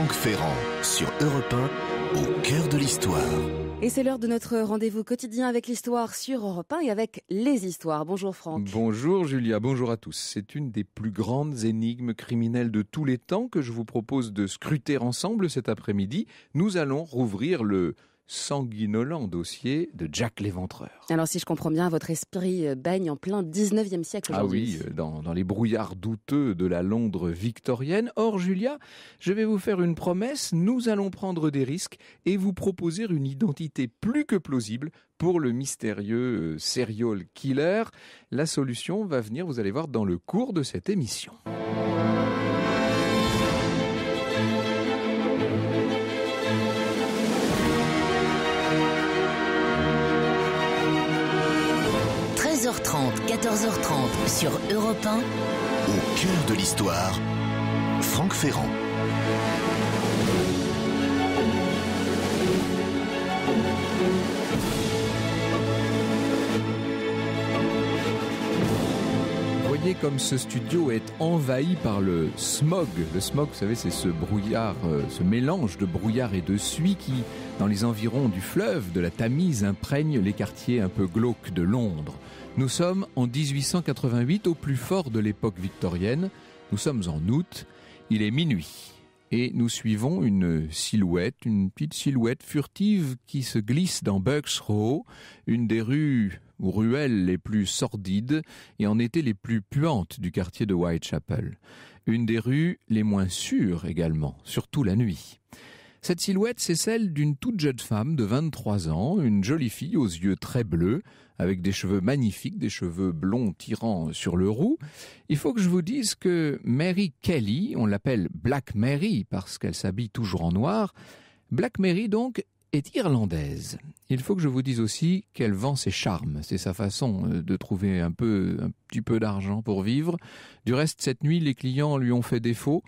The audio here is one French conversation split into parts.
Franck Ferrand sur Europe 1, au cœur de l'histoire. Et c'est l'heure de notre rendez-vous quotidien avec l'histoire sur Europe 1 et avec les histoires. Bonjour Franck. Bonjour Julia, bonjour à tous. C'est une des plus grandes énigmes criminelles de tous les temps que je vous propose de scruter ensemble cet après-midi. Nous allons rouvrir le sanguinolent dossier de Jack l'Éventreur. Alors si je comprends bien, votre esprit euh, baigne en plein 19e siècle Ah oui, euh, dans, dans les brouillards douteux de la Londres victorienne. Or, Julia, je vais vous faire une promesse, nous allons prendre des risques et vous proposer une identité plus que plausible pour le mystérieux euh, serial killer. La solution va venir, vous allez voir, dans le cours de cette émission. 14h30 sur Europe 1. Au cœur de l'histoire, Franck Ferrand. comme ce studio est envahi par le smog, le smog, vous savez, c'est ce brouillard, euh, ce mélange de brouillard et de suie qui, dans les environs du fleuve de la Tamise, imprègne les quartiers un peu glauques de Londres. Nous sommes en 1888, au plus fort de l'époque victorienne. Nous sommes en août. Il est minuit et nous suivons une silhouette, une petite silhouette furtive qui se glisse dans Bucks Row, une des rues ruelles les plus sordides et en étaient les plus puantes du quartier de Whitechapel. Une des rues les moins sûres également, surtout la nuit. Cette silhouette, c'est celle d'une toute jeune femme de 23 ans, une jolie fille aux yeux très bleus, avec des cheveux magnifiques, des cheveux blonds tirant sur le roux. Il faut que je vous dise que Mary Kelly, on l'appelle Black Mary parce qu'elle s'habille toujours en noir, Black Mary donc est irlandaise. Il faut que je vous dise aussi qu'elle vend ses charmes. C'est sa façon euh, de trouver un peu, un petit peu d'argent pour vivre. Du reste, cette nuit, les clients lui ont fait défaut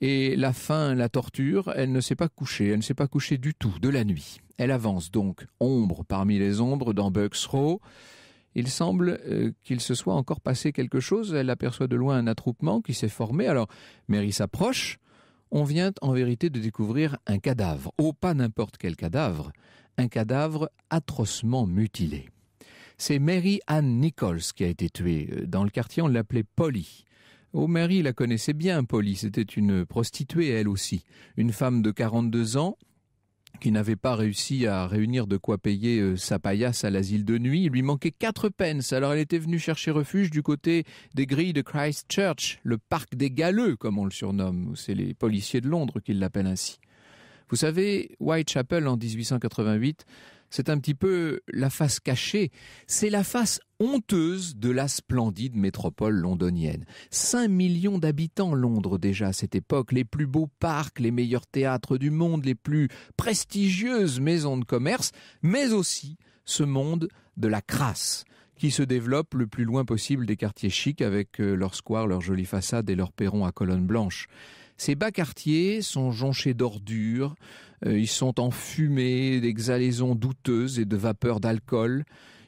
et la faim la torture. Elle ne s'est pas couchée. Elle ne s'est pas couchée du tout de la nuit. Elle avance donc, ombre parmi les ombres, dans Bucks Row. Il semble euh, qu'il se soit encore passé quelque chose. Elle aperçoit de loin un attroupement qui s'est formé. Alors, Mary s'approche on vient en vérité de découvrir un cadavre, oh pas n'importe quel cadavre, un cadavre atrocement mutilé. C'est Mary Ann Nichols qui a été tuée. Euh, dans le quartier, on l'appelait Polly. Oh, Mary la connaissait bien, Polly. C'était une prostituée, elle aussi. Une femme de 42 ans, qui n'avait pas réussi à réunir de quoi payer euh, sa paillasse à l'asile de nuit. Il lui manquait quatre pence, alors elle était venue chercher refuge du côté des grilles de Christchurch, le parc des galeux, comme on le surnomme. C'est les policiers de Londres qui l'appellent ainsi. Vous savez, Whitechapel, en 1888, c'est un petit peu la face cachée, c'est la face honteuse de la splendide métropole londonienne. 5 millions d'habitants Londres déjà à cette époque, les plus beaux parcs, les meilleurs théâtres du monde, les plus prestigieuses maisons de commerce, mais aussi ce monde de la crasse qui se développe le plus loin possible des quartiers chics avec euh, leurs squares, leurs jolies façades et leurs perrons à colonnes blanches. Ces bas quartiers sont jonchés d'ordures, euh, ils sont enfumés d'exhalaisons douteuses et de vapeurs d'alcool.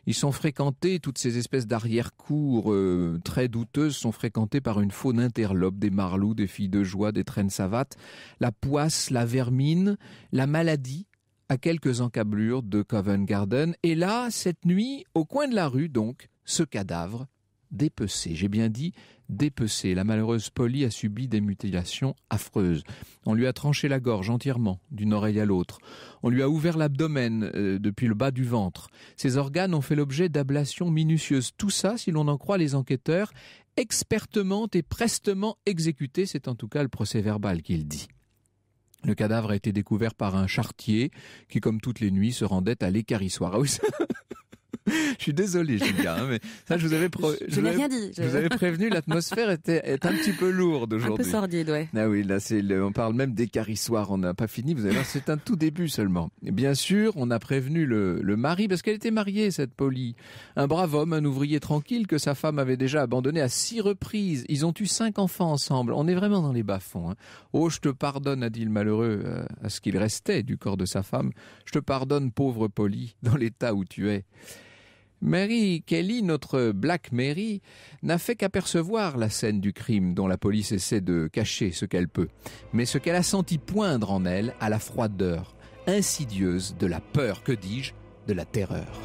Ils sont fréquentés, toutes ces espèces d'arrière-cours euh, très douteuses sont fréquentées par une faune interlope, des marlous, des filles de joie, des traînes savates, la poisse, la vermine, la maladie, à quelques encablures de Covent Garden. Et là, cette nuit, au coin de la rue donc, ce cadavre dépecé, j'ai bien dit dépecée. La malheureuse Polly a subi des mutilations affreuses. On lui a tranché la gorge entièrement, d'une oreille à l'autre. On lui a ouvert l'abdomen euh, depuis le bas du ventre. Ses organes ont fait l'objet d'ablations minutieuses. Tout ça, si l'on en croit les enquêteurs, expertement et prestement exécuté, c'est en tout cas le procès verbal qu'il dit. Le cadavre a été découvert par un chartier qui, comme toutes les nuits, se rendait à l'écarissoir. Ah je suis désolé, Julien, hein, mais ça, je vous avais, je, rien dit. vous avais prévenu, l'atmosphère était est un petit peu lourde aujourd'hui. Un peu sordide, ouais. Ah oui, là, c'est on parle même d'écarissoir. On n'a pas fini. Vous allez c'est un tout début seulement. Et bien sûr, on a prévenu le, le mari parce qu'elle était mariée, cette Polly, un brave homme, un ouvrier tranquille que sa femme avait déjà abandonné à six reprises. Ils ont eu cinq enfants ensemble. On est vraiment dans les bas-fonds. Hein. Oh, je te pardonne, a dit le malheureux euh, à ce qu'il restait du corps de sa femme. Je te pardonne, pauvre Polly, dans l'état où tu es. Mary Kelly, notre Black Mary, n'a fait qu'apercevoir la scène du crime dont la police essaie de cacher ce qu'elle peut, mais ce qu'elle a senti poindre en elle à la froideur insidieuse de la peur, que dis-je, de la terreur.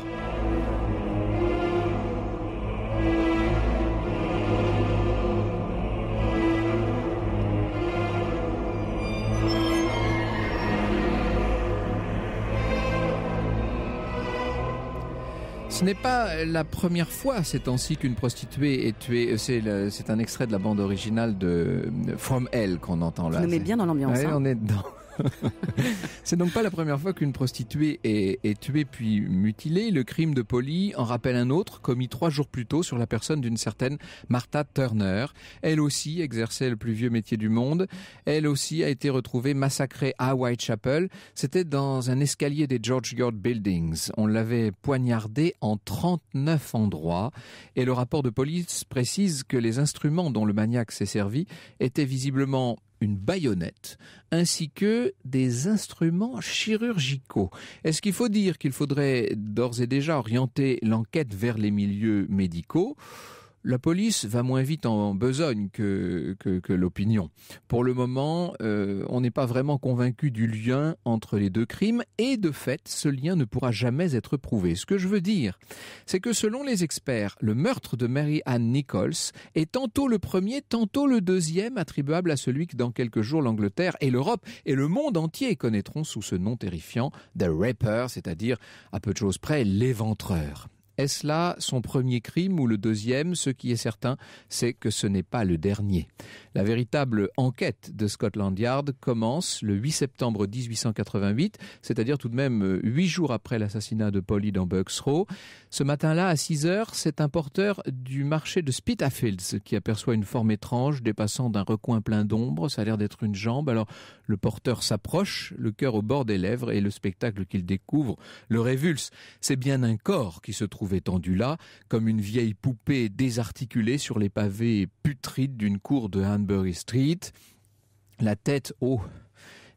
Ce n'est pas la première fois ces temps-ci qu'une prostituée est tuée. Euh, c'est un extrait de la bande originale de From Hell qu'on entend là. On est bien dans l'ambiance. Hein. on est C'est donc pas la première fois qu'une prostituée est, tuée puis mutilée. Le crime de Polly en rappelle un autre commis trois jours plus tôt sur la personne d'une certaine Martha Turner. Elle aussi exerçait le plus vieux métier du monde. Elle aussi a été retrouvée massacrée à Whitechapel. C'était dans un escalier des George Yard Buildings. On l'avait poignardée en 39 endroits et le rapport de police précise que les instruments dont le maniaque s'est servi étaient visiblement une baïonnette, ainsi que des instruments chirurgicaux. Est-ce qu'il faut dire qu'il faudrait d'ores et déjà orienter l'enquête vers les milieux médicaux la police va moins vite en besogne que, l'opinion. Pour le moment, euh, on n'est pas vraiment convaincu du lien entre les deux crimes et de fait, ce lien ne pourra jamais être prouvé. Ce que je veux dire, c'est que selon les experts, le meurtre de Mary Ann Nichols est tantôt le premier, tantôt le deuxième attribuable à celui que dans quelques jours l'Angleterre et l'Europe et le monde entier connaîtront sous ce nom terrifiant, The Rapper, c'est-à-dire à peu de choses près l'éventreur. Est-ce là son premier crime ou le deuxième Ce qui est certain, c'est que ce n'est pas le dernier. La véritable enquête de Scotland Yard commence le 8 septembre 1888, c'est-à-dire tout de même euh, huit jours après l'assassinat de Polly dans Bucks Row. Ce matin-là, à 6 heures, c'est un porteur du marché de Spitafields qui aperçoit une forme étrange dépassant d'un recoin plein d'ombre. Ça a l'air d'être une jambe. Alors, le porteur s'approche, le cœur au bord des lèvres et le spectacle qu'il découvre le révulse. C'est bien un corps qui se trouve étendue là, comme une vieille poupée désarticulée sur les pavés putrides d'une cour de Hanbury Street. La tête, oh,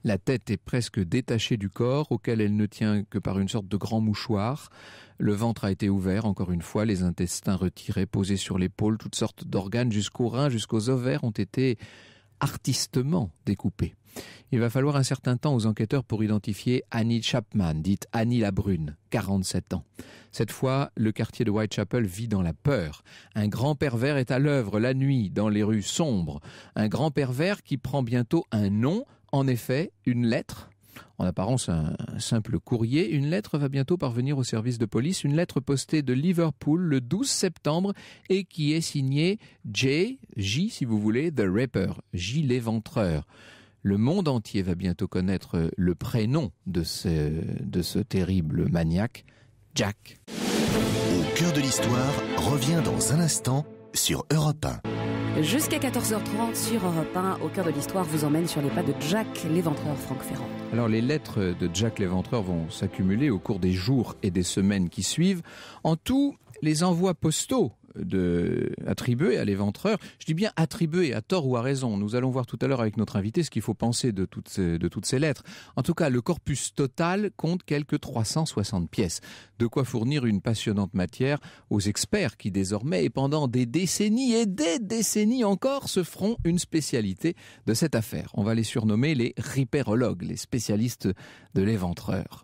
la tête est presque détachée du corps, auquel elle ne tient que par une sorte de grand mouchoir. Le ventre a été ouvert, encore une fois, les intestins retirés, posés sur l'épaule, toutes sortes d'organes jusqu'aux reins, jusqu'aux ovaires ont été artistement découpés. Il va falloir un certain temps aux enquêteurs pour identifier Annie Chapman, dite Annie la Brune, 47 ans. Cette fois, le quartier de Whitechapel vit dans la peur. Un grand pervers est à l'œuvre la nuit dans les rues sombres. Un grand pervers qui prend bientôt un nom, en effet, une lettre, en apparence un, simple courrier, une lettre va bientôt parvenir au service de police, une lettre postée de Liverpool le 12 septembre et qui est signée J, J si vous voulez, The Rapper, J l'éventreur. Le monde entier va bientôt connaître euh, le prénom de ce, de ce terrible maniaque, Jack. Au cœur de l'histoire revient dans un instant sur Europe 1. Jusqu'à 14h30 sur Europe 1, au cœur de l'histoire vous emmène sur les pas de Jack l'éventreur Franck Ferrand. Alors les lettres de Jack l'éventreur vont s'accumuler au cours des jours et des semaines qui suivent. En tout, les envois postaux de attribuer à l'éventreur. Je dis bien attribuer à tort ou à raison. Nous allons voir tout à l'heure avec notre invité ce qu'il faut penser de toutes, ces, de toutes ces lettres. En tout cas, le corpus total compte quelques 360 pièces. De quoi fournir une passionnante matière aux experts qui désormais et pendant des décennies et des décennies encore se feront une spécialité de cette affaire. On va les surnommer les ripérologues, les spécialistes de l'éventreur.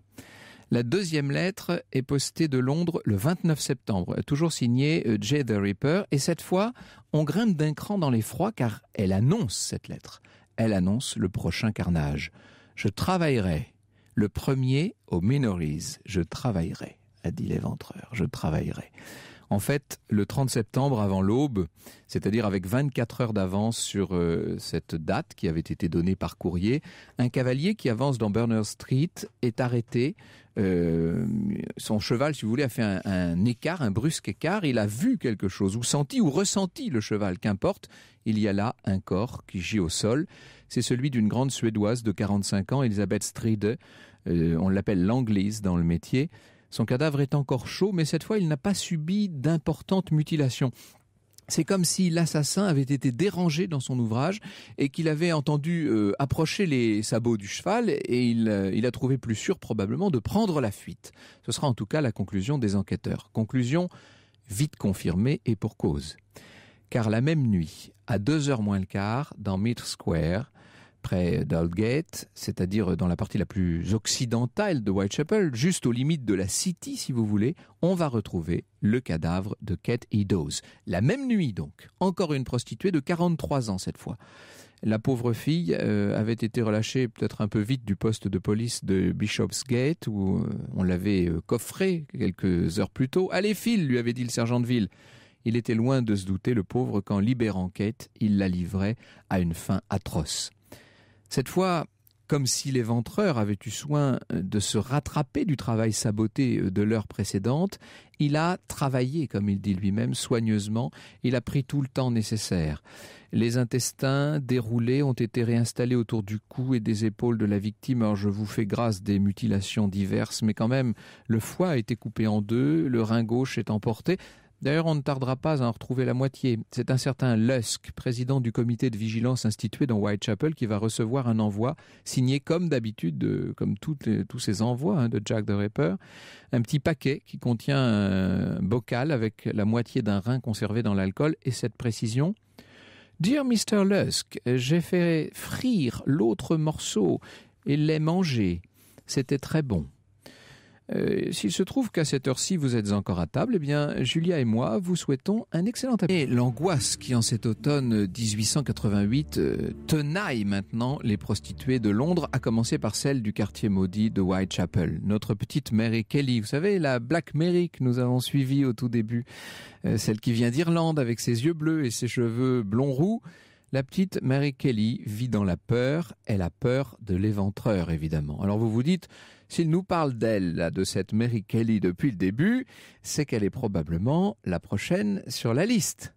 La deuxième lettre est postée de Londres le 29 septembre, toujours signée euh, J. the Ripper, et cette fois, on grimpe d'un cran dans l'effroi car elle annonce cette lettre. Elle annonce le prochain carnage. Je travaillerai. Le premier au Minories. Je travaillerai, a dit l'éventreur. Je travaillerai. En fait, le 30 septembre avant l'aube, c'est-à-dire avec 24 heures d'avance sur euh, cette date qui avait été donnée par courrier, un cavalier qui avance dans Burner Street est arrêté euh, son cheval, si vous voulez, a fait un, écart, un brusque écart. Il a vu quelque chose, ou senti, ou ressenti le cheval, qu'importe. Il y a là un corps qui gît au sol. C'est celui d'une grande Suédoise de 45 ans, Elisabeth Stride. Euh, on l'appelle l'anglise dans le métier. Son cadavre est encore chaud, mais cette fois, il n'a pas subi d'importantes mutilations. C'est comme si l'assassin avait été dérangé dans son ouvrage et qu'il avait entendu euh, approcher les sabots du cheval et euh, il, a trouvé plus sûr probablement de prendre la fuite. Ce sera en tout cas la conclusion des enquêteurs. Conclusion vite confirmée et pour cause. Car la même nuit, à deux heures moins le quart, dans Mitre Square, près d'Aldgate, c'est-à-dire dans la partie la plus occidentale de Whitechapel, juste aux limites de la City si vous voulez, on va retrouver le cadavre de Kate Eddowes. La même nuit donc, encore une prostituée de 43 ans cette fois. La pauvre fille euh, avait été relâchée peut-être un peu vite du poste de police de Bishopsgate où euh, on l'avait euh, coffré coffrée quelques heures plus tôt. Allez file, lui avait dit le sergent de ville. Il était loin de se douter, le pauvre, qu'en libérant Kate, il la livrait à une fin atroce. Cette fois, comme si les ventreurs avaient eu soin euh, de se rattraper du travail saboté euh, de l'heure précédente, il a travaillé, comme il dit lui-même, soigneusement, il a pris tout le temps nécessaire. Les intestins déroulés ont été réinstallés autour du cou et des épaules de la victime. Alors je vous fais grâce des mutilations diverses, mais quand même, le foie a été coupé en deux, le rein gauche est emporté. D'ailleurs, on ne tardera pas à en retrouver la moitié. C'est un certain Lusk, président du comité de vigilance institué dans Whitechapel, qui va recevoir un envoi signé comme d'habitude, comme tous ces envois hein, de Jack the Ripper, un petit paquet qui contient un bocal avec la moitié d'un rein conservé dans l'alcool et cette précision. Dear Mr. Lusk, j'ai fait frire l'autre morceau et l'ai mangé. C'était très bon. Euh, s'il se trouve qu'à cette heure-ci vous êtes encore à table, eh bien Julia et moi vous souhaitons un excellent Et L'angoisse qui en cet automne 1888 euh, euh, tenaille maintenant les prostituées de Londres, à commencer par celle du quartier maudit de Whitechapel. Notre petite Mary Kelly, vous savez la Black Mary que nous avons suivie au tout début, celle qui vient d'Irlande avec ses yeux bleus et ses cheveux blond roux. La petite Mary Kelly vit dans la peur, elle a peur de l'éventreur évidemment. Alors vous vous dites, s'il nous parle d'elle, de cette Mary Kelly depuis le début, c'est qu'elle est probablement la prochaine sur la liste.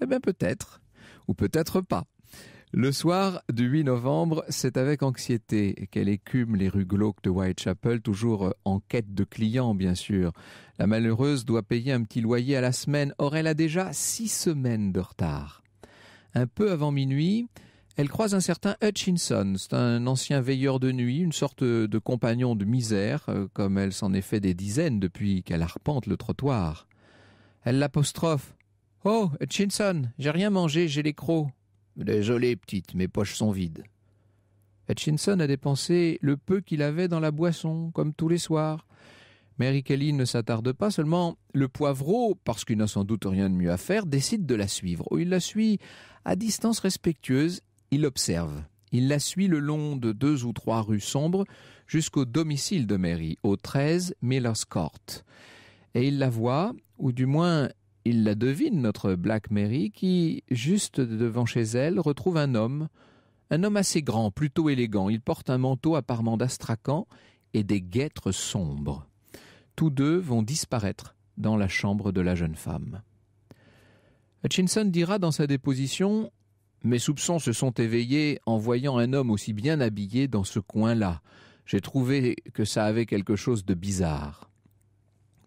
Eh bien peut-être, ou peut-être pas. Le soir du 8 novembre, c'est avec anxiété qu'elle écume les rues glauques de Whitechapel, toujours en quête de clients, bien sûr. La malheureuse doit payer un petit loyer à la semaine, or elle a déjà six semaines de retard. Un peu avant minuit, elle croise un certain Hutchinson. C'est un ancien veilleur de nuit, une sorte de compagnon de misère, euh, comme elle s'en est fait des dizaines depuis qu'elle arpente le trottoir. Elle l'apostrophe. Oh, Hutchinson, j'ai rien mangé, j'ai les crocs. Désolé, petite, mes poches sont vides. Hutchinson a dépensé le peu qu'il avait dans la boisson, comme tous les soirs. Mary Kelly ne s'attarde pas, seulement le poivreau, parce qu'il n'a sans doute rien de mieux à faire, décide de la suivre. Il la suit à distance respectueuse il observe. Il la suit le long de deux ou trois rues sombres jusqu'au domicile de Mary, au 13 Miller's Court. Et il la voit, ou du moins il la devine, notre Black Mary, qui, juste devant chez elle, retrouve un homme, un homme assez grand, plutôt élégant. Il porte un manteau apparemment d'astracan et des guêtres sombres. Tous deux vont disparaître dans la chambre de la jeune femme. Hutchinson dira dans sa déposition mes soupçons se sont éveillés en voyant un homme aussi bien habillé dans ce coin-là. J'ai trouvé que ça avait quelque chose de bizarre.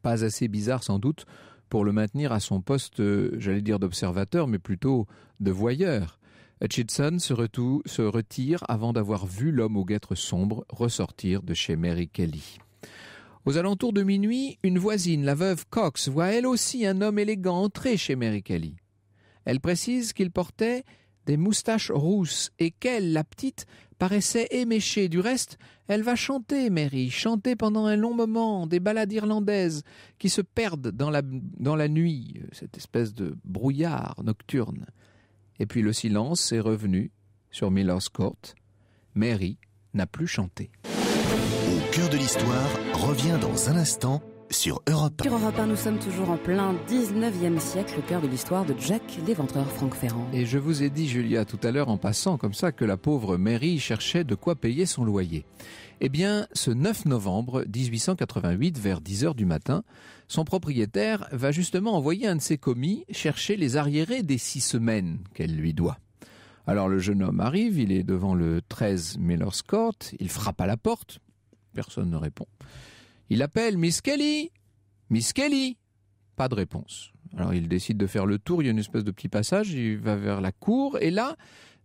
Pas assez bizarre sans doute pour le maintenir à son poste, euh, j'allais dire d'observateur, mais plutôt de voyeur. Hutchinson se, se retire avant d'avoir vu l'homme aux guêtres sombres ressortir de chez Mary Kelly. Aux alentours de minuit, une voisine, la veuve Cox, voit elle aussi un homme élégant entrer chez Mary Kelly. Elle précise qu'il portait des moustaches rousses, et qu'elle, la petite, paraissait éméchée. Du reste, elle va chanter, Mary, chanter pendant un long moment des ballades irlandaises qui se perdent dans la, dans la nuit, cette espèce de brouillard nocturne. Et puis le silence est revenu sur Miller's Court. Mary n'a plus chanté. Au cœur de l'histoire revient dans un instant sur Europe 1. nous sommes toujours en plein 19e siècle, au cœur de l'histoire de Jack l'éventreur Franck Ferrand. Et je vous ai dit, Julia, tout à l'heure en passant comme ça, que la pauvre Mary cherchait de quoi payer son loyer. Eh bien, ce 9 novembre 1888, vers 10 h du matin, son propriétaire va justement envoyer un de ses commis chercher les arriérés des six semaines qu'elle lui doit. Alors le jeune homme arrive, il est devant le 13 Miller's Court, il frappe à la porte, personne ne répond. Il appelle Miss Kelly Miss Kelly Pas de réponse. Alors il décide de faire le tour, il y a une espèce de petit passage, il va vers la cour, et là,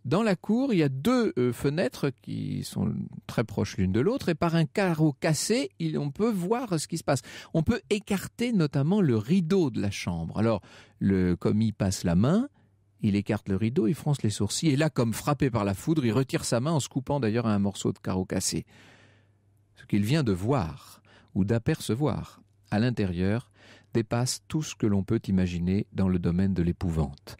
dans la cour, il y a deux euh, fenêtres qui sont très proches l'une de l'autre, et par un carreau cassé, on peut voir ce qui se passe. On peut écarter notamment le rideau de la chambre. Alors, le commis passe la main, il écarte le rideau, il fronce les sourcils, et là, comme frappé par la foudre, il retire sa main en se coupant d'ailleurs un morceau de carreau cassé. Ce qu'il vient de voir ou d'apercevoir à l'intérieur dépasse tout ce que l'on peut imaginer dans le domaine de l'épouvante.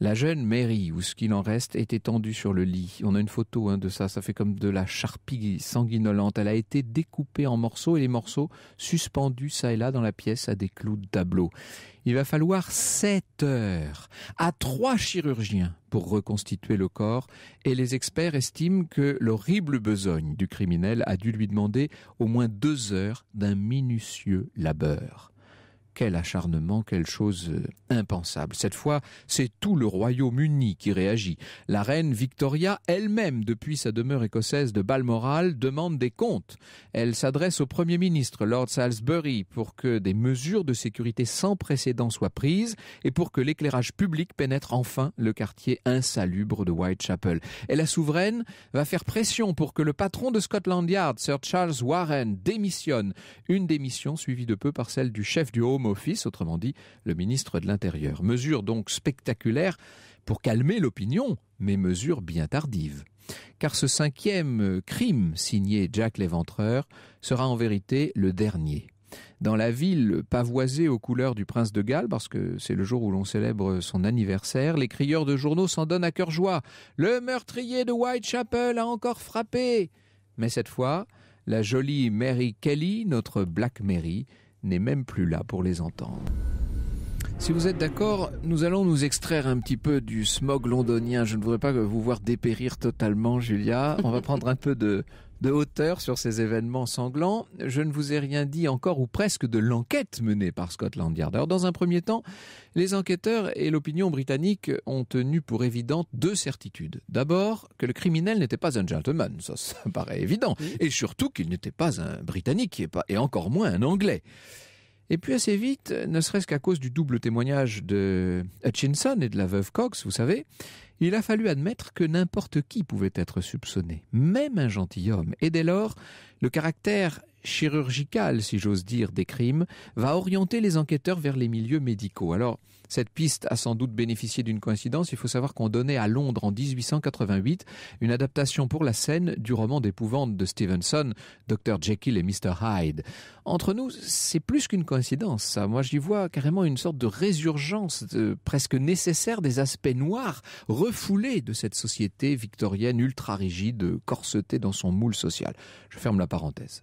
La jeune Mary, ou ce qu'il en reste, est étendue sur le lit. On a une photo hein, de ça, ça fait comme de la charpie sanguinolente. Elle a été découpée en morceaux et les morceaux suspendus ça et là dans la pièce à des clous de tableau. Il va falloir 7 heures à trois chirurgiens pour reconstituer le corps et les experts estiment que l'horrible besogne du criminel a dû lui demander au moins deux heures d'un minutieux labeur. Quel acharnement, quelle chose euh, impensable. Cette fois, c'est tout le Royaume-Uni qui réagit. La reine Victoria elle-même, depuis sa demeure écossaise de Balmoral, demande des comptes. Elle s'adresse au Premier ministre, Lord Salisbury, pour que des mesures de sécurité sans précédent soient prises et pour que l'éclairage public pénètre enfin le quartier insalubre de Whitechapel. Et la souveraine va faire pression pour que le patron de Scotland Yard, Sir Charles Warren, démissionne. Une démission suivie de peu par celle du chef du Home office, autrement dit le ministre de l'Intérieur. Mesure donc spectaculaire pour calmer l'opinion, mais mesure bien tardive. Car ce cinquième euh, crime signé Jack l'Éventreur sera en vérité le dernier. Dans la ville pavoisée aux couleurs du prince de Galles, parce que c'est le jour où l'on célèbre son anniversaire, les crieurs de journaux s'en donnent à cœur joie. Le meurtrier de Whitechapel a encore frappé. Mais cette fois, la jolie Mary Kelly, notre Black Mary, n'est même plus là pour les entendre. Si vous êtes d'accord, nous allons nous extraire un petit peu du smog londonien. Je ne voudrais pas vous voir dépérir totalement, Julia. On va prendre un peu de, de hauteur sur ces événements sanglants. Je ne vous ai rien dit encore ou presque de l'enquête menée par Scotland Yard. Alors, dans un premier temps, les enquêteurs et l'opinion britannique ont tenu pour évidente deux certitudes. D'abord, que le criminel n'était pas un gentleman, ça, paraît évident, et surtout qu'il n'était pas un britannique et encore moins un anglais. Et puis assez vite, ne serait-ce qu'à cause du double témoignage de Hutchinson et de la veuve Cox, vous savez, il a fallu admettre que n'importe qui pouvait être soupçonné, même un gentilhomme, et dès lors, le caractère chirurgical, si j'ose dire, des crimes va orienter les enquêteurs vers les milieux médicaux. Alors, cette piste a sans doute bénéficié d'une coïncidence. Il faut savoir qu'on donnait à Londres en 1888 une adaptation pour la scène du roman d'épouvante de Stevenson, Dr. Jekyll et Mr. Hyde. Entre nous, c'est plus qu'une coïncidence, Moi, j'y vois carrément une sorte de résurgence presque nécessaire des aspects noirs refoulés de cette société victorienne ultra rigide, corsetée dans son moule social. Je ferme la parenthèse.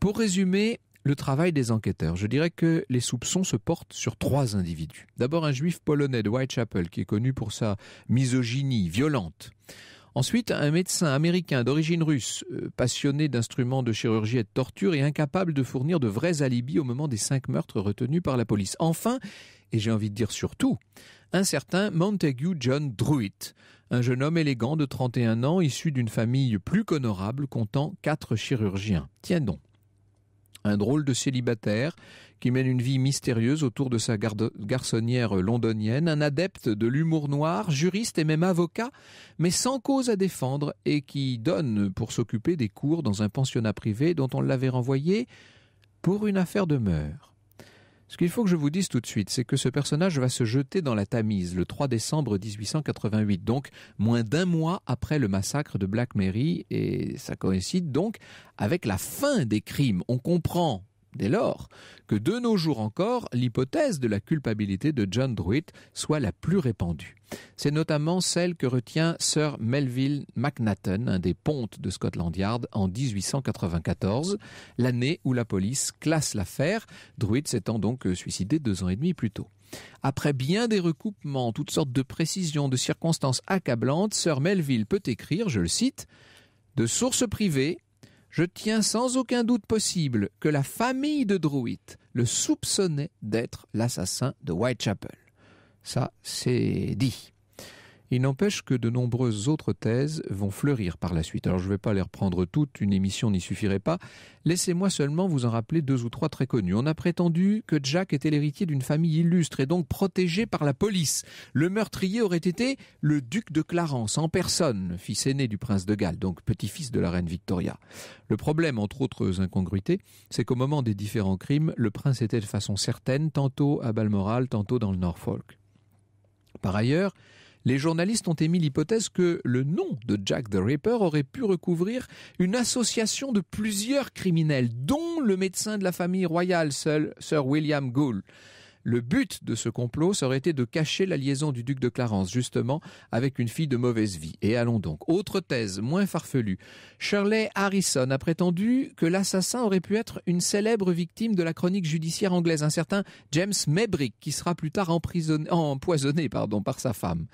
Pour résumer, le travail des enquêteurs. Je dirais que les soupçons se portent sur trois individus. D'abord un juif polonais de Whitechapel qui est connu pour sa misogynie violente. Ensuite, un médecin américain d'origine russe, euh, passionné d'instruments de chirurgie et de torture et incapable de fournir de vrais alibis au moment des cinq meurtres retenus par la police. Enfin, et j'ai envie de dire surtout, un certain Montague John Druitt, un jeune homme élégant de 31 ans, issu d'une famille plus qu'honorable, comptant quatre chirurgiens. Tiens donc un drôle de célibataire qui mène une vie mystérieuse autour de sa garçonnière londonienne, un adepte de l'humour noir, juriste et même avocat, mais sans cause à défendre et qui donne pour s'occuper des cours dans un pensionnat privé dont on l'avait renvoyé pour une affaire de mœurs. Ce qu'il faut que je vous dise tout de suite, c'est que ce personnage va se jeter dans la Tamise le 3 décembre 1888, donc moins d'un mois après le massacre de Black Mary, et ça coïncide donc avec la fin des crimes. On comprend dès lors, que de nos jours encore, l'hypothèse de la culpabilité de John Druitt soit la plus répandue. C'est notamment celle que retient Sir Melville McNaughton, un des pontes de Scotland Yard, en 1894, l'année où la police classe l'affaire, Druitt s'étant donc suicidé deux ans et demi plus tôt. Après bien des recoupements, toutes sortes de précisions, de circonstances accablantes, Sir Melville peut écrire, je le cite, de sources privées, je tiens sans aucun doute possible que la famille de Druitt le soupçonnait d'être l'assassin de Whitechapel. Ça, c'est dit. Il n'empêche que de nombreuses autres thèses vont fleurir par la suite. Alors je ne vais pas les reprendre toutes, une émission n'y suffirait pas. Laissez-moi seulement vous en rappeler deux ou trois très connus. On a prétendu que Jack était l'héritier d'une famille illustre et donc protégé par la police. Le meurtrier aurait été le duc de Clarence en personne, fils aîné du prince de Galles, donc petit-fils de la reine Victoria. Le problème, entre autres incongruités, c'est qu'au moment des différents crimes, le prince était de façon certaine tantôt à Balmoral, tantôt dans le Norfolk. Par ailleurs, les journalistes ont émis l'hypothèse que le nom de Jack the Ripper aurait pu recouvrir une association de plusieurs criminels, dont le médecin de la famille royale, seul, Sir William Gould. Le but de ce complot serait été de cacher la liaison du duc de Clarence, justement, avec une fille de mauvaise vie. Et allons donc. Autre thèse, moins farfelue. Shirley Harrison a prétendu que l'assassin aurait pu être une célèbre victime de la chronique judiciaire anglaise, un certain James Maybrick, qui sera plus tard empoisonné par sa femme.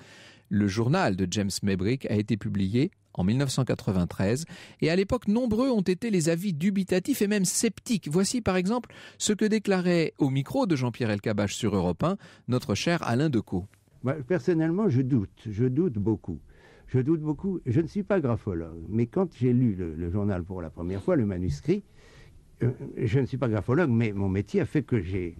Le journal de James Maybrick a été publié en 1993, et à l'époque nombreux ont été les avis dubitatifs et même sceptiques. Voici par exemple ce que déclarait au micro de Jean-Pierre Elkabach sur Europe 1 notre cher Alain Decaux. Personnellement, je doute, je doute beaucoup. Je doute beaucoup, je ne suis pas graphologue, mais quand j'ai lu le journal pour la première fois, le manuscrit, euh, je ne suis pas graphologue, mais mon métier a fait que j'ai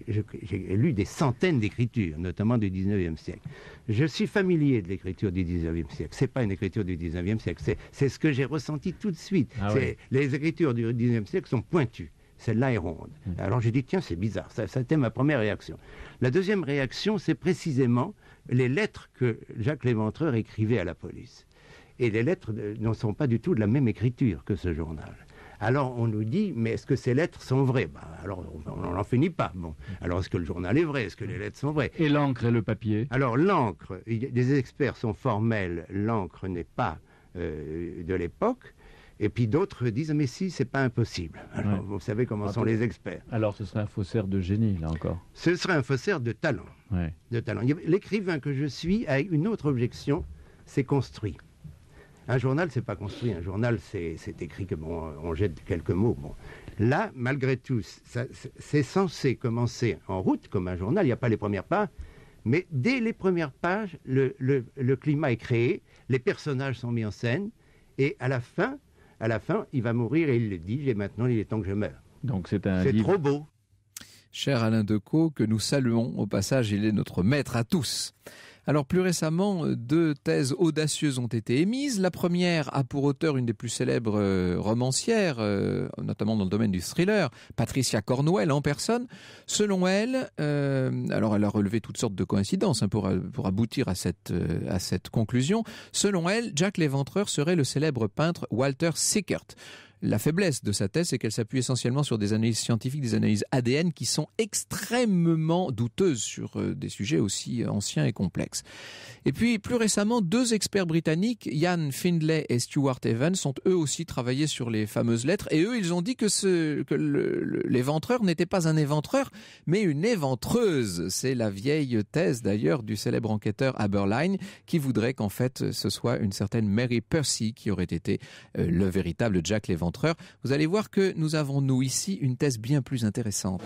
lu des centaines d'écritures, notamment du 19e siècle. Je suis familier de l'écriture du 19e siècle. n'est pas une écriture du 19e siècle, c'est ce que j'ai ressenti tout de suite. Ah les écritures du 19e siècle sont pointues. Celle-là est ronde. Mmh. Alors j'ai dit, tiens, c'est bizarre. Ça, ça ma première réaction. La deuxième réaction, c'est précisément les lettres que Jacques Léventreur écrivait à la police. Et les lettres euh, ne sont pas du tout de la même écriture que ce journal. Alors on nous dit, mais est-ce que ces lettres sont vraies ben, Alors on n'en finit pas. Bon. Alors est-ce que le journal est vrai Est-ce que les lettres sont vraies Et l'encre et le papier Alors l'encre, les experts sont formels, l'encre n'est pas euh, de l'époque. Et puis d'autres disent mais si c'est pas impossible. Alors vous savez comment sont les experts. Alors ce serait un faussaire de génie là encore. Ce serait un faussaire de talent. De talent. L'écrivain que je suis a une autre objection, c'est construit. Un journal, c'est pas construit. Un journal, c'est écrit que bon, on jette quelques mots. là, malgré tout, c'est censé commencer en route comme un journal. Il n'y a pas les premières pages, mais dès les premières pages, le, climat est créé, les personnages sont mis en scène, et à la fin, à la fin, il va mourir et il le dit. J'ai maintenant, il est temps que je meure. Donc c'est un. C'est trop beau. Cher Alain Decaux, que nous saluons au passage, il est notre maître à tous. Alors plus récemment, euh, deux thèses audacieuses ont été émises. La première a pour auteur une des plus célèbres euh, romancières, euh, notamment dans le domaine du thriller, Patricia Cornwell en personne. Selon elle, alors elle a relevé toutes sortes de coïncidences hein, pour, aboutir à cette, à cette conclusion. Selon elle, Jack l'Éventreur serait le célèbre peintre Walter Sickert. La faiblesse de sa thèse, c'est qu'elle s'appuie essentiellement sur des analyses scientifiques, des analyses ADN qui sont extrêmement douteuses sur euh, des sujets aussi euh, anciens et complexes. Et puis, plus récemment, deux experts britanniques, Ian Findlay et Stuart Evans, sont eux aussi travaillé sur les fameuses lettres. Et eux, ils ont dit que, ce, que l'éventreur n'était pas un éventreur, mais une éventreuse. C'est la vieille thèse d'ailleurs du célèbre enquêteur Aberline qui voudrait qu'en fait ce soit une certaine Mary Percy qui aurait été euh, le véritable Jack l'éventreur vous allez voir que nous avons, nous, ici, une thèse bien plus intéressante.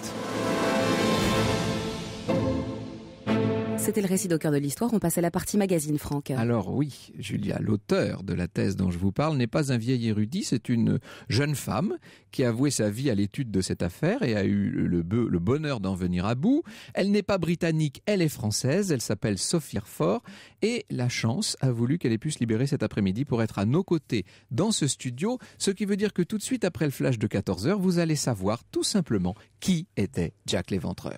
C'était le récit au cœur de l'histoire. On passe à la partie magazine, Franck. Alors oui, Julia, l'auteur de la thèse dont je vous parle n'est pas un vieil érudit, c'est une jeune femme qui a voué sa vie à l'étude de cette affaire et a eu le, bonheur d'en venir à bout. Elle n'est pas britannique, elle est française, elle s'appelle Sophie Fort et la chance a voulu qu'elle ait pu se libérer cet après-midi pour être à nos côtés dans ce studio, ce qui veut dire que tout de suite après le flash de 14h, vous allez savoir tout simplement qui était Jack l'éventreur.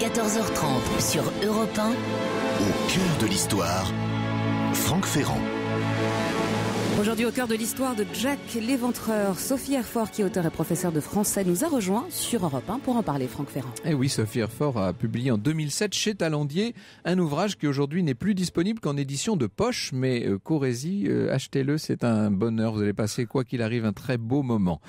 14h30 sur Europe 1. Au cœur de l'histoire, Franck Ferrand. Aujourd'hui, au cœur de l'histoire de Jack l'éventreur, Sophie Herfort, qui est auteur et professeur de français, nous a rejoint sur Europe 1 pour en parler, Franck Ferrand. Et eh oui, Sophie Herfort a publié en 2007 chez Talandier un ouvrage qui aujourd'hui n'est plus disponible qu'en édition de poche, mais euh, euh achetez-le, c'est un bonheur, vous allez passer, quoi qu'il arrive, un très beau moment.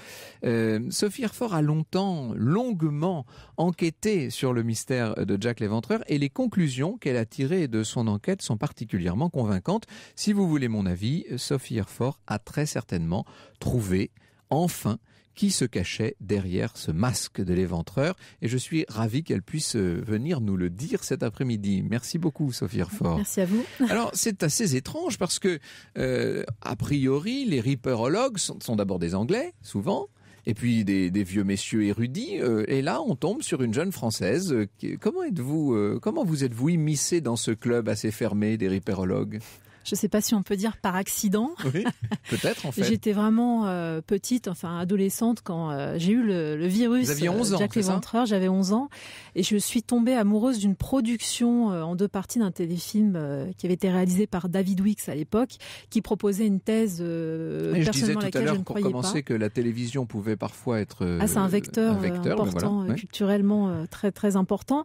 Euh, Sophie Herfort a longtemps, longuement enquêté sur le mystère de Jack l'éventreur et les conclusions qu'elle a tirées de son enquête sont particulièrement convaincantes. Si vous voulez mon avis, Sophie Erfort, a très certainement trouvé enfin qui se cachait derrière ce masque de l'éventreur. Et je suis ravi qu'elle puisse euh, venir nous le dire cet après-midi. Merci beaucoup, Sophie Herfort. Merci à vous. Alors, c'est assez étrange parce que, euh, a priori, les riperologues sont, d'abord des Anglais, souvent, et puis des, vieux messieurs érudits. Euh, et là, on tombe sur une jeune française. comment êtes-vous Comment vous êtes-vous immiscé dans ce club assez fermé des riperologues je ne sais pas si on peut dire par accident. Oui, peut-être en fait. J'étais vraiment euh, petite, enfin adolescente, quand euh, j'ai eu le, virus. Vous aviez 11 euh, ans, Léventreur, j'avais 11 ans. Et je suis tombée amoureuse d'une production en deux parties d'un téléfilm qui avait été réalisé par David Wicks à l'époque, qui proposait une thèse laquelle je disais tout à l'heure pour que la télévision pouvait parfois être... ah, c'est un vecteur, important, culturellement très très important.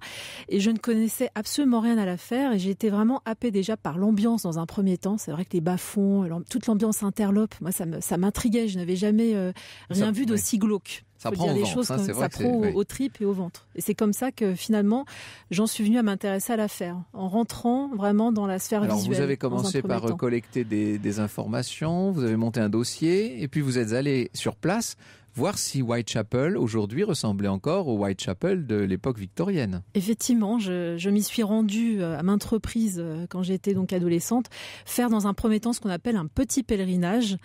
Et je ne connaissais absolument rien à la faire et j'étais vraiment happée déjà par l'ambiance dans un premier temps. C'est vrai que les bas-fonds, toute l'ambiance interlope, moi, ça m'intriguait. Je n'avais jamais euh, rien vu d'aussi glauque. Ça prend au des choses ça, prend au tripes et au ventre. Et c'est comme ça que finalement, j'en suis venu à m'intéresser à l'affaire, en rentrant vraiment dans la sphère Alors visuelle. Vous avez commencé par collecter des, des informations, vous avez monté un dossier, et puis vous êtes allé sur place voir si Whitechapel aujourd'hui ressemblait encore au Whitechapel de l'époque victorienne. Effectivement, je, je m'y suis rendue euh, à maintes reprises euh, quand j'étais donc adolescente, faire dans un premier temps ce qu'on appelle un petit pèlerinage,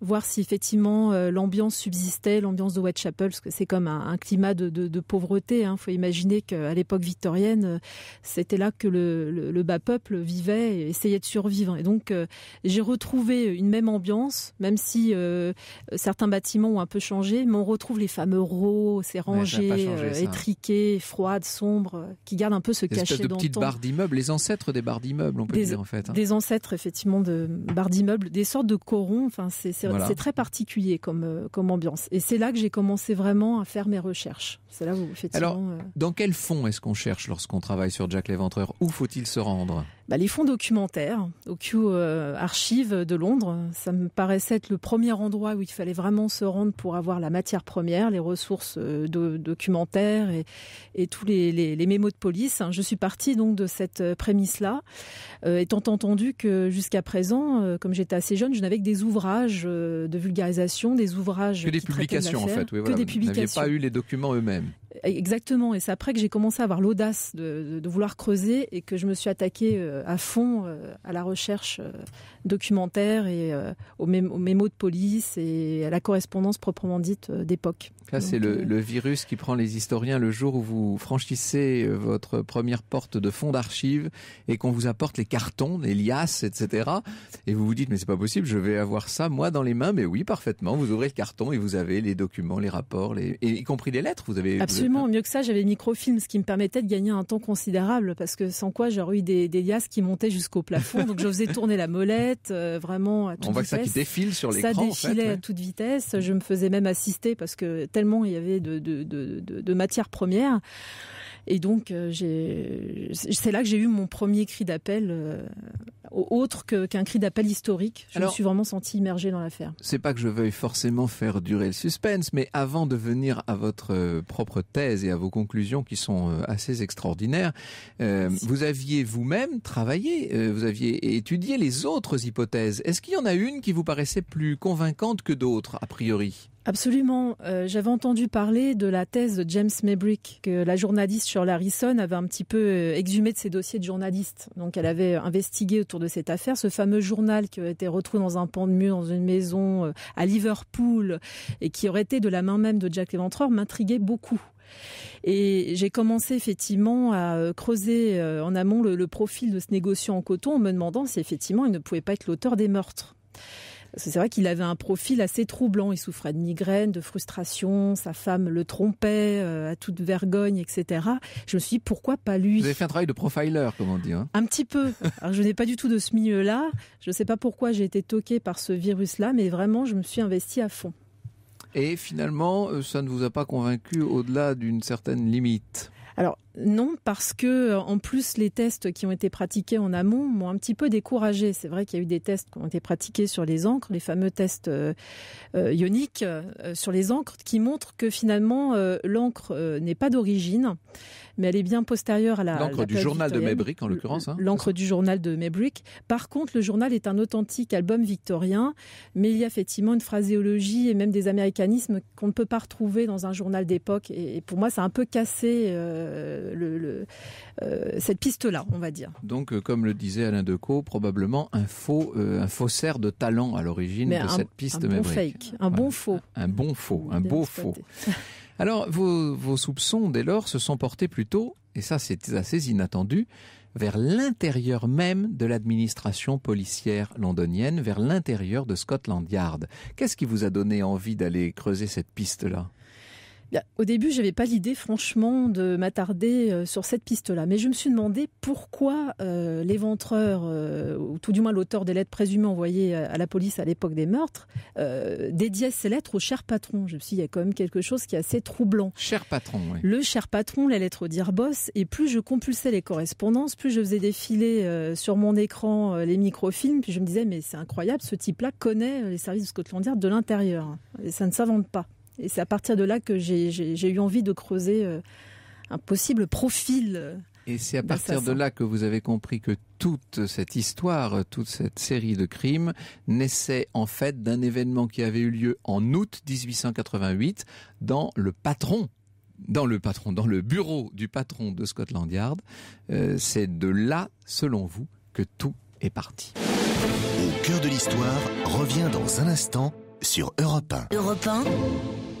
voir si effectivement euh, l'ambiance subsistait, l'ambiance de Whitechapel, parce que c'est comme un, climat de, de, pauvreté. Il hein. faut imaginer qu'à l'époque victorienne, c'était là que le, bas peuple vivait et essayait de survivre. Et donc j'ai retrouvé une même ambiance, même si certains bâtiments ont un peu changé mais on retrouve les fameux rots, ces rangées euh, étriquées, froides, sombres, euh, qui gardent un peu ce des cachet de petites barres d'immeubles, les ancêtres des barres d'immeubles, on peut dire en fait. Hein. Des ancêtres effectivement de barres d'immeubles, des sortes de corons. Enfin, c'est très particulier comme euh, comme ambiance. Et c'est là que j'ai commencé vraiment à faire mes recherches. C'est là où effectivement. Alors, dans quel fond est-ce qu'on cherche lorsqu'on travaille sur Jack l'Éventreur Où faut-il se rendre bah, les fonds documentaires au Q Archive de Londres, ça me paraissait être le premier endroit où il fallait vraiment se rendre pour avoir la matière première, les ressources euh, documentaires et, tous les, mémos de police. Hein. Je suis partie donc de cette euh, prémisse-là, euh, étant entendu que jusqu'à présent, comme j'étais assez jeune, je n'avais que des ouvrages de vulgarisation, des ouvrages que des publications en fait, que des publications. Vous n'aviez pas eu les documents eux-mêmes. Exactement, et c'est après que j'ai commencé à avoir l'audace de, vouloir creuser et que je me suis attaquée euh, à fond euh, à la recherche euh, documentaire et aux, mémos de police et à la correspondance proprement dite d'époque. Là, c'est le, virus qui prend les historiens le jour où vous franchissez votre première porte de fond d'archives et qu'on vous apporte les cartons, les liasses, etc. Et vous vous dites, mais c'est pas possible, je vais avoir ça moi dans les mains. Mais oui, parfaitement, vous ouvrez le carton et vous avez les documents, les rapports, et y compris les lettres. vous avez Absolument, mieux que ça, j'avais microfilm, ce qui me permettait de gagner un temps considérable, parce que sans quoi j'aurais eu des, liasses qui montaient jusqu'au plafond. Donc je faisais tourner la molette, euh, vraiment à toute On voit ça qui défile sur l'écran. Ça défilait à toute vitesse. Je me faisais même assister parce que tellement il y avait de, de, de, de matières premières. Et donc, euh, c'est là que j'ai eu mon premier cri d'appel, euh, autre qu'un cri d'appel historique. Je me suis vraiment senti immergé dans l'affaire. C'est pas que je veuille forcément faire durer le suspense, mais avant de venir à votre euh, propre thèse et à vos conclusions qui sont assez extraordinaires, vous aviez vous-même travaillé, vous aviez étudié les autres hypothèses. Est-ce qu'il y en a une qui vous paraissait plus convaincante que d'autres, a priori Absolument. Euh, j'avais entendu parler de la thèse de James Maybrick, que la journaliste Shirley Harrison avait un petit peu euh, exhumé de ses dossiers de journaliste. Donc elle avait investigué autour de cette affaire, ce fameux journal qui aurait été retrouvé dans un pan de mur, dans une maison euh, à Liverpool, et qui aurait été de la main même de Jack Léventreur, m'intriguait beaucoup. Et j'ai commencé effectivement à creuser en amont le, le profil de ce négociant en coton en me demandant si effectivement il ne pouvait pas être l'auteur des meurtres. C'est vrai qu'il avait un profil assez troublant. Il souffrait de migraines, de frustration. Sa femme le trompait euh, à toute vergogne, etc. Je me suis dit pourquoi pas lui. Vous avez fait un travail de profiler, comme on dit. Hein. un petit peu. Alors, je n'ai pas du tout de ce milieu-là. Je ne sais pas pourquoi j'ai été toqué par ce virus-là, mais vraiment, je me suis investi à fond. Et finalement, euh, ça ne vous a pas convaincu au-delà d'une certaine limite alors, non, parce que euh, en plus les tests qui ont été pratiqués en amont m'ont un petit peu découragé. C'est vrai qu'il y a eu des tests qui ont été pratiqués sur les encres, les fameux tests euh, euh, ioniques sur les encres, qui montrent que finalement l'encre n'est pas d'origine, mais elle est bien postérieure à la. Hein. L'encre du journal de Maybrick en l'occurrence. l'encre du journal de Maybrick. Par contre, le journal est un authentique album victorien, mais il y a effectivement une phraséologie et même des américanismes qu'on ne peut pas retrouver dans un journal d'époque. Et, et, pour moi, c'est un peu cassé euh, cette piste-là, on va dire. Donc, euh, comme le disait Alain Decaux, probablement un faux, euh, un faussaire de talent à l'origine de cette piste. Un bon fake, un bon faux. Un, bon faux, un beau faux. Alors, vos, vos soupçons, dès lors, se sont portés plutôt, et ça c'est assez inattendu, vers l'intérieur même de l'administration policière londonienne, vers l'intérieur de Scotland Yard. Qu'est-ce qui vous a donné envie d'aller creuser cette piste-là au début, je n'avais pas l'idée, franchement, de m'attarder euh, sur cette piste-là. Mais je me suis demandé pourquoi les euh, l'éventreur, euh, ou tout du moins l'auteur des lettres présumées envoyées à la police à l'époque des meurtres, dédiait ces lettres au cher patron. Je me suis dit, il y a quand même quelque chose qui est assez troublant. Cher patron, oui. Le cher patron, les lettres d'Irbos. boss. Et plus je compulsais les correspondances, plus je faisais défiler sur mon écran les microfilms. Puis je me disais, mais c'est incroyable, ce type-là connaît les services de Scotland Yard de l'intérieur. Et ça ne s'invente pas. Et c'est à partir de là que j'ai eu envie de creuser euh, un possible profil. Euh, Et c'est à partir de là que vous avez compris que toute cette histoire, toute cette série de crimes naissait en fait d'un événement qui avait eu lieu en août 1888 dans le patron dans le patron, dans le bureau du patron de Scotland Yard. Euh, c'est de là, selon vous, que tout est parti. Au cœur de l'histoire revient dans un instant sur Europe 1. Europe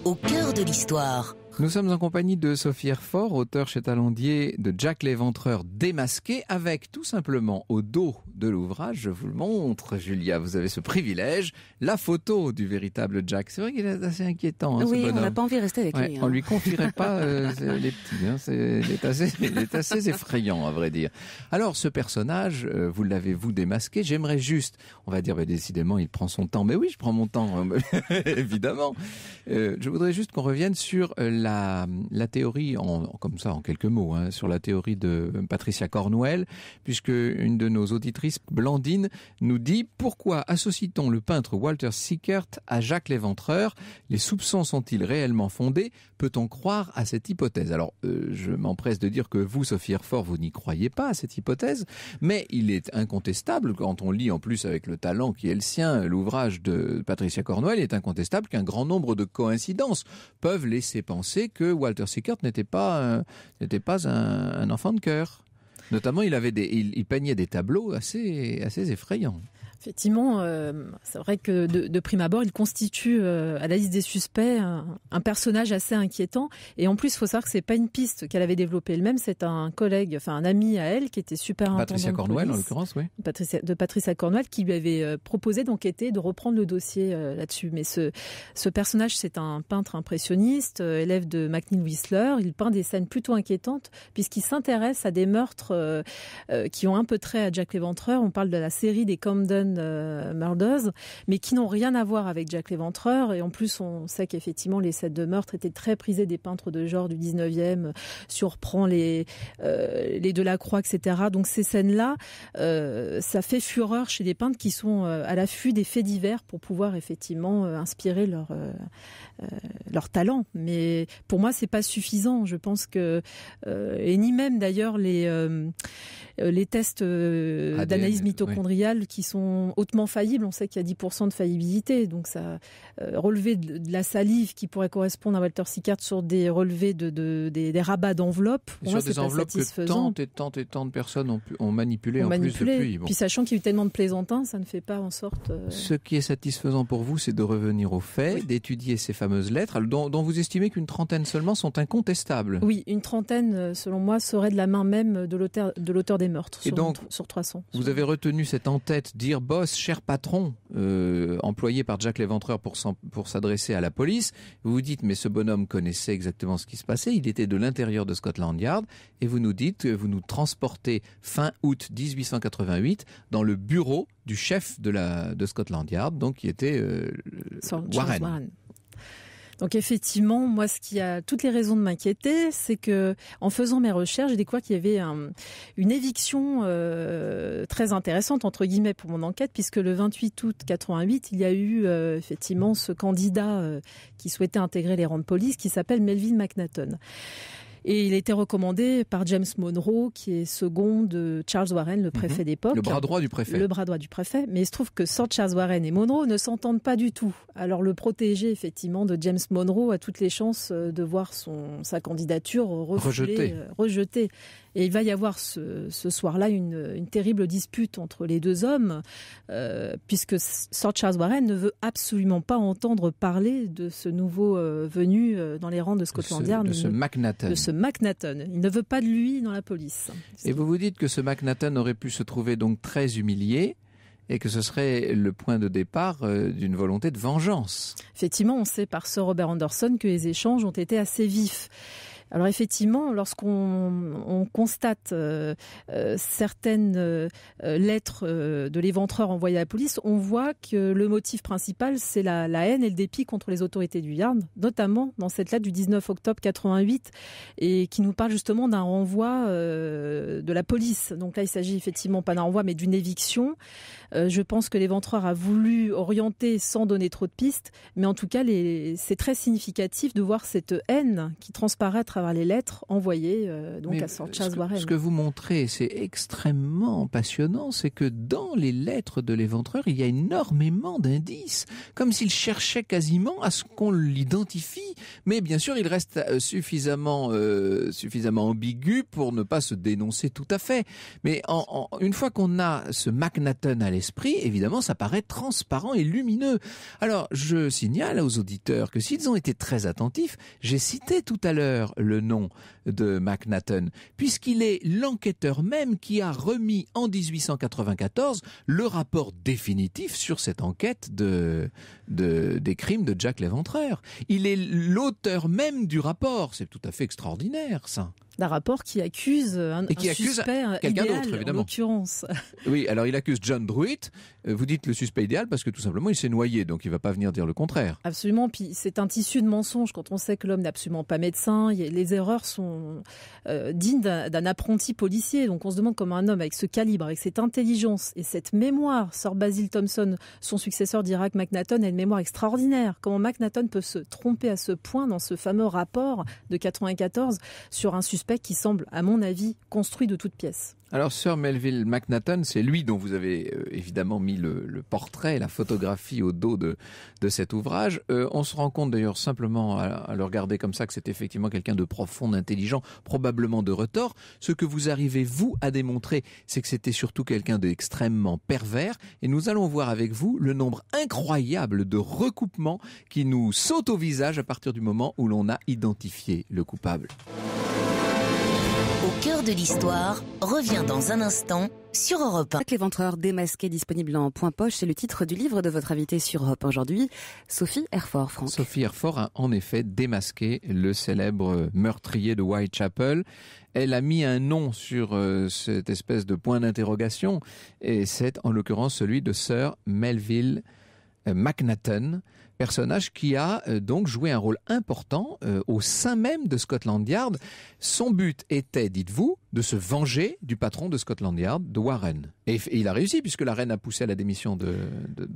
au cœur de l'histoire. Nous sommes en compagnie de Sophie Herfort, auteur chez Talandier de Jack l'éventreur démasqué, avec tout simplement au dos de l'ouvrage, je vous le montre, Julia. Vous avez ce privilège, la photo du véritable Jack. C'est vrai qu'il est assez inquiétant. Hein, oui, on n'a pas envie de rester avec lui. On On hein. lui confierait pas euh, les petits. Hein, c'est, il, est assez, effrayant, à vrai dire. Alors, ce personnage, euh, vous l'avez vous démasqué. J'aimerais juste, on va dire, décidément, il prend son temps. Mais oui, je prends mon temps, évidemment. Euh, je voudrais juste qu'on revienne sur la, théorie, comme ça, en quelques mots, sur la théorie de Patricia Cornwell, puisque une de nos auditrices Blandine nous dit pourquoi associe-t-on le peintre Walter Sickert à Jacques l'Éventreur Les soupçons sont-ils réellement fondés Peut-on croire à cette hypothèse Alors, euh, je m'empresse de dire que vous, Sophie fort vous n'y croyez pas à cette hypothèse, mais il est incontestable quand on lit en plus avec le talent qui est le sien l'ouvrage de Patricia Cornwell, il est incontestable qu'un grand nombre de coïncidences peuvent laisser penser que Walter Sickert n'était pas euh, pas un enfant de cœur. Notamment, il, il, peignait des tableaux assez effrayants. Effectivement, euh, c'est vrai que de, prime abord, il constitue euh, à la liste des suspects un, personnage assez inquiétant. Et en plus, il faut savoir que c'est pas une piste qu'elle avait développée elle-même, c'est un collègue, enfin un ami à elle qui était super Patricia Cornwell, en l'occurrence, oui. de Patricia Cornwell, qui lui avait euh, proposé d'enquêter, de reprendre le dossier là-dessus. Mais ce, personnage, c'est un peintre impressionniste, élève de McNeil Whistler. Il peint des scènes plutôt inquiétantes puisqu'il s'intéresse à des meurtres qui ont un peu trait à Jack l'Éventreur. On parle de la série des Camden jeunes mais qui n'ont rien à voir avec Jack l'Éventreur. Et en plus, on sait qu'effectivement, les scènes de meurtre étaient très prisées des peintres de genre du 19e. surprend les, euh, Delacroix, etc. Donc ces scènes-là, euh, ça fait fureur chez des peintres qui sont euh, à l'affût des faits divers pour pouvoir effectivement inspirer leur, leur talent. Mais pour moi, c'est pas suffisant. Je pense que, et ni même d'ailleurs les, les tests d'analyse mitochondriale qui sont hautement faillibles. On sait qu'il y a 10% de faillibilité. Donc, ça, euh, relever de, la salive qui pourrait correspondre à Walter Sickert sur des relevés de, des, rabats d'enveloppes. Sur des enveloppes que tant et tant et tant de personnes ont, pu, ont manipulé en plus depuis. Puis, sachant qu'il y a eu tellement de plaisantins, ça ne fait pas en sorte. Euh, Ce qui est satisfaisant pour vous, c'est de revenir aux faits, d'étudier ces fameuses lettres, dont, vous estimez qu'une trentaine seulement sont incontestables. Oui, une trentaine, euh, selon moi, serait de la main même de l'auteur des meurtres. sur, donc, sur 300. Vous avez retenu cette en-tête dire boss, cher patron, euh, employé par Jack l'Éventreur pour, pour s'adresser à la police, vous vous dites mais ce bonhomme connaissait exactement ce qui se passait, il était de l'intérieur de Scotland Yard, et vous nous dites, vous nous transportez fin août 1888 dans le bureau du chef de, la, de Scotland Yard, donc qui était euh, Warren. Donc effectivement, moi, ce qui a toutes les raisons de m'inquiéter, c'est que en faisant mes recherches, j'ai découvert qu'il y avait une éviction euh, très intéressante entre guillemets pour mon enquête, puisque le 28 août 88, il y a eu euh, effectivement ce candidat euh, qui souhaitait intégrer les rangs de police, qui s'appelle Melvin McNaughton. Et il a été recommandé par James Monroe, qui est second de Charles Warren, le préfet mhm. d'époque. Le bras droit du préfet. Le bras droit du préfet. Mais il se trouve que Sir Charles Warren et Monroe ne s'entendent pas du tout. Alors le protégé, effectivement, de James Monroe a toutes les chances euh, de voir son, sa candidature rejetée. Euh, rejetée. Et il va y avoir ce, ce soir-là une, une, terrible dispute entre les deux hommes, euh, puisque Sir Charles Warren ne veut absolument pas entendre parler de ce nouveau venu dans les rangs de Scotland Yard. De ce, magnat. McNatton. Il ne veut pas de lui dans la police. Et vous vous dites que ce McNaughton aurait pu se trouver donc très humilié et que ce serait le point de départ euh, d'une volonté de vengeance. Effectivement, on sait par ce Robert Anderson que les échanges ont été assez vifs. Alors effectivement, lorsqu'on constate euh, euh, certaines euh, lettres de l'éventreur envoyées à la police, on voit que le motif principal, c'est la, haine et le dépit contre les autorités du Yarn, notamment dans cette lettre du 19 octobre 88, et qui nous parle justement d'un renvoi de la police. Donc là, il s'agit effectivement pas d'un renvoi, mais d'une éviction. je pense que l'éventreur a voulu orienter sans donner trop de pistes, mais en tout cas, c'est très significatif de voir cette haine qui transparaît à les lettres envoyées euh, donc à euh, Warren. Ce que vous montrez, c'est extrêmement passionnant, c'est que dans les lettres de l'éventreur, il y a énormément d'indices, comme s'il cherchait quasiment à ce qu'on l'identifie. Mais bien sûr, il reste euh, suffisamment, suffisamment ambigu pour ne pas se dénoncer tout à fait. Mais en, une fois qu'on a ce McNaughton à l'esprit, évidemment, ça paraît transparent et lumineux. Alors, je signale aux auditeurs que s'ils ont été très attentifs, j'ai cité tout à l'heure le nom de MacNathan, puisqu'il est l'enquêteur même qui a remis en 1894 le rapport définitif sur cette enquête des crimes de Jack l'Éventreur. Il est l'auteur même du rapport. C'est tout à fait extraordinaire, ça d'un rapport qui accuse un, et qui euh, quelqu'un d'autre, évidemment. l'occurrence. Oui, alors il accuse John Druitt. Euh, vous dites le suspect idéal parce que tout simplement il s'est noyé, donc il ne va pas venir dire le contraire. Absolument. Puis c'est un tissu de mensonges quand on sait que l'homme n'est absolument pas médecin. Les erreurs sont euh, dignes d'un apprenti policier. Donc on se demande comment un homme avec ce calibre, avec cette intelligence et cette mémoire, sort Basil Thompson, son successeur d'Irak McNaughton, a une mémoire extraordinaire. Comment McNaughton peut se tromper à ce point dans ce fameux rapport de 94 sur un suspect qui semble, à mon avis, construit de toutes pièces. Alors, Sir Melville McNaughton, c'est lui dont vous avez euh, évidemment mis le, portrait, la photographie au dos de, cet ouvrage. Euh, on se rend compte d'ailleurs simplement à, à, le regarder comme ça que c'est effectivement quelqu'un de profond, intelligent, probablement de retors. Ce que vous arrivez, vous, à démontrer, c'est que c'était surtout quelqu'un d'extrêmement pervers. Et nous allons voir avec vous le nombre incroyable de recoupements qui nous sautent au visage à partir du moment où l'on a identifié le coupable. Au cœur de l'histoire revient dans un instant sur Europe 1. L'éventreur démasqué disponible en point poche, c'est le titre du livre de votre invité sur Europe aujourd'hui, Sophie Herford, Sophie Erfort a en effet démasqué le célèbre meurtrier de Whitechapel. Elle a mis un nom sur euh, cette espèce de point d'interrogation et c'est en l'occurrence celui de Sir Melville euh, McNaughton personnage qui a euh, donc joué un rôle important euh, au sein même de Scotland Yard. Son but était, dites-vous, de se venger du patron de Scotland Yard, de Warren. Et, il a réussi, puisque la reine a poussé à la démission de,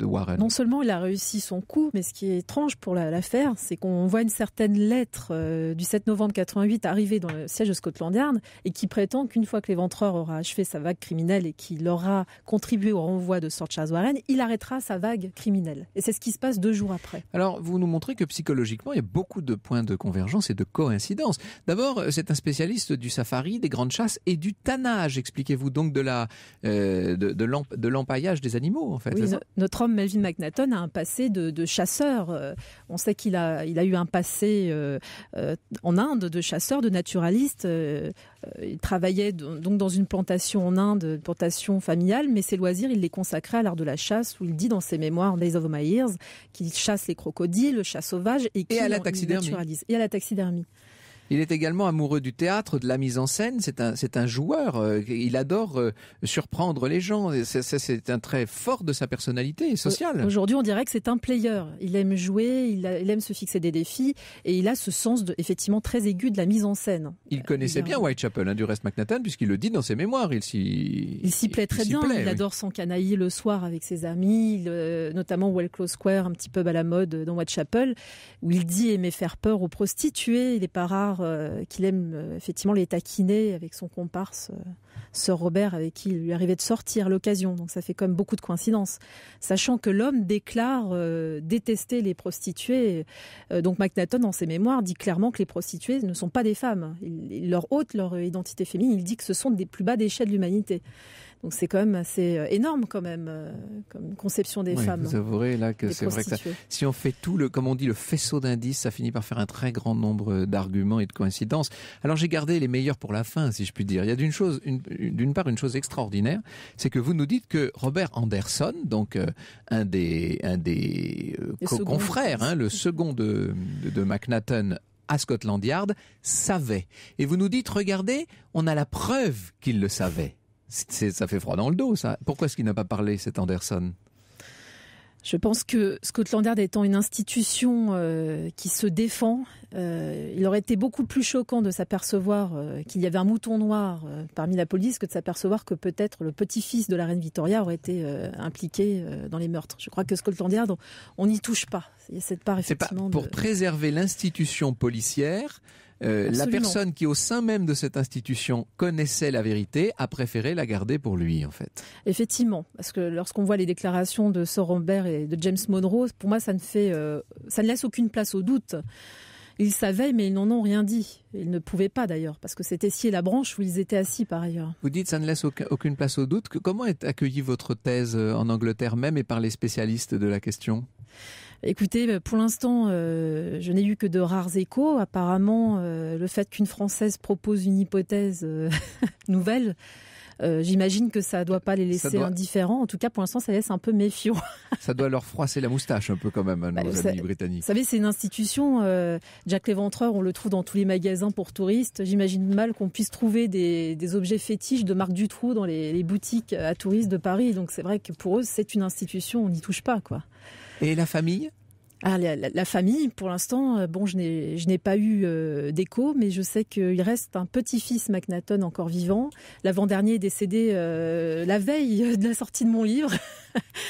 Warren. Non seulement il a réussi son coup, mais ce qui est étrange pour l'affaire, c'est qu'on voit une certaine lettre euh, du 7 novembre 88 arriver dans le siège de Scotland Yard et qui prétend qu'une fois que l'éventreur aura achevé sa vague criminelle et qu'il aura contribué au renvoi de Sir Charles Warren, il arrêtera sa vague criminelle. Et c'est ce qui se passe deux jours après. Alors, vous nous montrez que psychologiquement, il y a beaucoup de points de convergence et de coïncidence. D'abord, euh, c'est un spécialiste du safari, des grandes chasses et du tannage, expliquez-vous donc de la euh, de, l'empaillage des animaux en fait. notre homme Melvin McNatton a un passé de, chasseur. Euh, on sait qu'il a il a eu un passé euh, en Inde de chasseur, de naturaliste. il travaillait donc dans une plantation en Inde, une plantation familiale, mais ses loisirs il les consacrait à l'art de la chasse où il dit dans ses mémoires Days of My Years qu'il chasse les crocodiles, le chat sauvage et, et à la Et à la taxidermie. Il est également amoureux du théâtre, de la mise en scène. C'est un, c'est un joueur. Euh, il adore euh, surprendre les gens. C'est, un trait fort de sa personnalité euh, sociale. Aujourd'hui, on dirait que c'est un player. Il aime jouer, il, aime se fixer des défis et il a ce sens de, effectivement très aigu de la mise en scène. Il connaissait bien Whitechapel, hein, du reste McNathan, puisqu'il le dit dans ses mémoires. Il s'y, plaît très bien. il adore son canailler le soir avec ses amis, Notamment notamment Wellclose Square, un petit pub à la mode dans Whitechapel, où il dit aimer faire peur aux prostituées. Il n'est pas rare euh, qu'il aime euh, effectivement les taquiner avec son comparse, euh, Sir Robert, avec qui il lui arrivait de sortir l'occasion. Donc ça fait comme beaucoup de coïncidences. Sachant que l'homme déclare détester les prostituées. donc MacNaughton, dans ses mémoires, dit clairement que les prostituées ne sont pas des femmes. leur ôte leur identité féminine. Il dit que ce sont des plus bas déchets de l'humanité. Donc c'est quand même assez euh, énorme quand même euh, comme conception des femmes. Vous hein. avouerez là que c'est vrai que si on fait tout le, comme on dit, le faisceau d'indices, ça finit par faire un très grand nombre d'arguments et de coïncidences. Alors j'ai gardé les meilleurs pour la fin, si je puis dire. Il y a d'une chose, d'une part une chose extraordinaire, c'est que vous nous dites que Robert Anderson, donc euh, un des un des confrères, hein, le second de, de, à Scotland Yard savait. Et vous nous dites, regardez, on a la preuve qu'il le savait ça fait froid dans le dos, ça. Pourquoi est-ce qu'il n'a pas parlé, cet Anderson je pense que Scotland Yard étant une institution euh, qui se défend, euh, il aurait été beaucoup plus choquant de s'apercevoir euh, qu'il y avait un mouton noir parmi la police que de s'apercevoir que peut-être le petit-fils de la reine Victoria aurait été impliqué dans les meurtres. Je crois que Scotland Yard, on n'y touche pas. Il y a cette part effectivement. Pas pour préserver l'institution policière, euh, la personne qui, au sein même de cette institution, connaissait la vérité, a préféré la garder pour lui, en fait. Effectivement, parce que lorsqu'on voit les déclarations de Sir Robert et de James Monroe, pour moi, ça ne fait, euh, ça ne laisse aucune place au doute. Ils savaient, mais ils n'en ont rien dit. Ils ne pouvaient pas d'ailleurs, parce que c'était scier la branche où ils étaient assis par ailleurs. Vous dites, ça ne laisse aucune place au doute. Comment est accueillie votre thèse euh, en Angleterre même et par les spécialistes de la question Écoutez, euh, pour l'instant, euh, je n'ai eu que de rares échos. Apparemment, euh, le fait qu'une Française propose une hypothèse nouvelle, j'imagine que ça ne doit pas les laisser indifférents. En tout cas, pour l'instant, ça laisse un peu méfiant. ça doit leur froisser la moustache un peu quand même, hein, bah, nos amis britanniques. Vous savez, c'est une institution. Jack l'Éventreur, on le trouve dans tous les magasins pour touristes. J'imagine mal qu'on puisse trouver des, objets fétiches de Marc Dutroux dans les, les boutiques à touristes de Paris. Donc c'est vrai que pour eux, c'est une institution, on n'y touche pas. quoi. Et la famille ah, la, famille, pour l'instant, euh, bon, je n'ai pas eu euh, d'écho, mais je sais qu'il reste un petit-fils McNatton encore vivant. L'avant-dernier est décédé euh, la veille de la sortie de mon livre.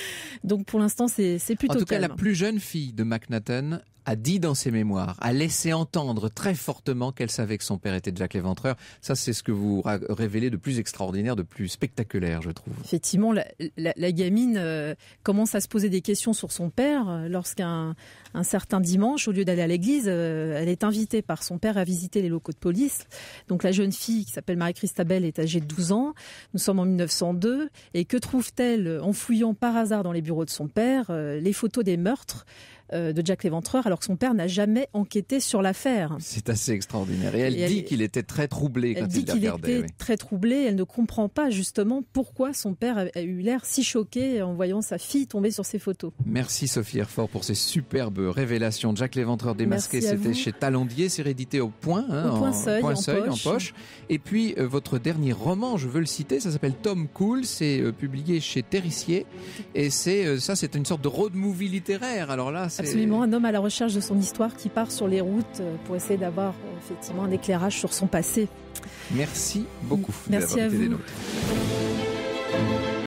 Donc pour l'instant, c'est plutôt En tout cas, la plus jeune fille de McNatton a dit dans ses mémoires, a laissé entendre très fortement qu'elle savait que son père était Jacques l'Éventreur. Ça, c'est ce que vous révélez de plus extraordinaire, de plus spectaculaire, je trouve. Effectivement, la, gamine euh, commence à se poser des questions sur son père euh, lorsqu'un certain dimanche, au lieu d'aller à l'église, euh, elle est invitée par son père à visiter les locaux de police. Donc la jeune fille qui s'appelle marie christabelle est âgée de 12 ans. Nous sommes en 1902 et que trouve-t-elle en fouillant par hasard dans les bureaux de son père les photos des meurtres euh, de Jack l'Éventreur, alors que son père n'a jamais enquêté sur l'affaire. C'est assez extraordinaire. Et elle dit qu'il était très troublé quand il l'a Elle dit qu'il était très troublé. Elle ne comprend pas justement pourquoi son père a eu l'air si choqué en voyant sa fille tomber sur ses photos. Merci Sophie Erfort pour ces superbes révélations. Jack l'Éventreur démasqué, c'était chez Talandier, c'est réédité au point, hein, au point, en, seuil, en, poche. en, poche. Et puis euh, votre dernier roman, je veux le citer, ça s'appelle Tom Cool, c'est euh, publié chez Terrissier. Et c'est ça, c'est une sorte de road movie littéraire. Alors là, Absolument, un homme à la recherche de son histoire qui part sur les routes euh, pour essayer d'avoir euh, effectivement un éclairage sur son passé. Merci beaucoup. Merci à vous.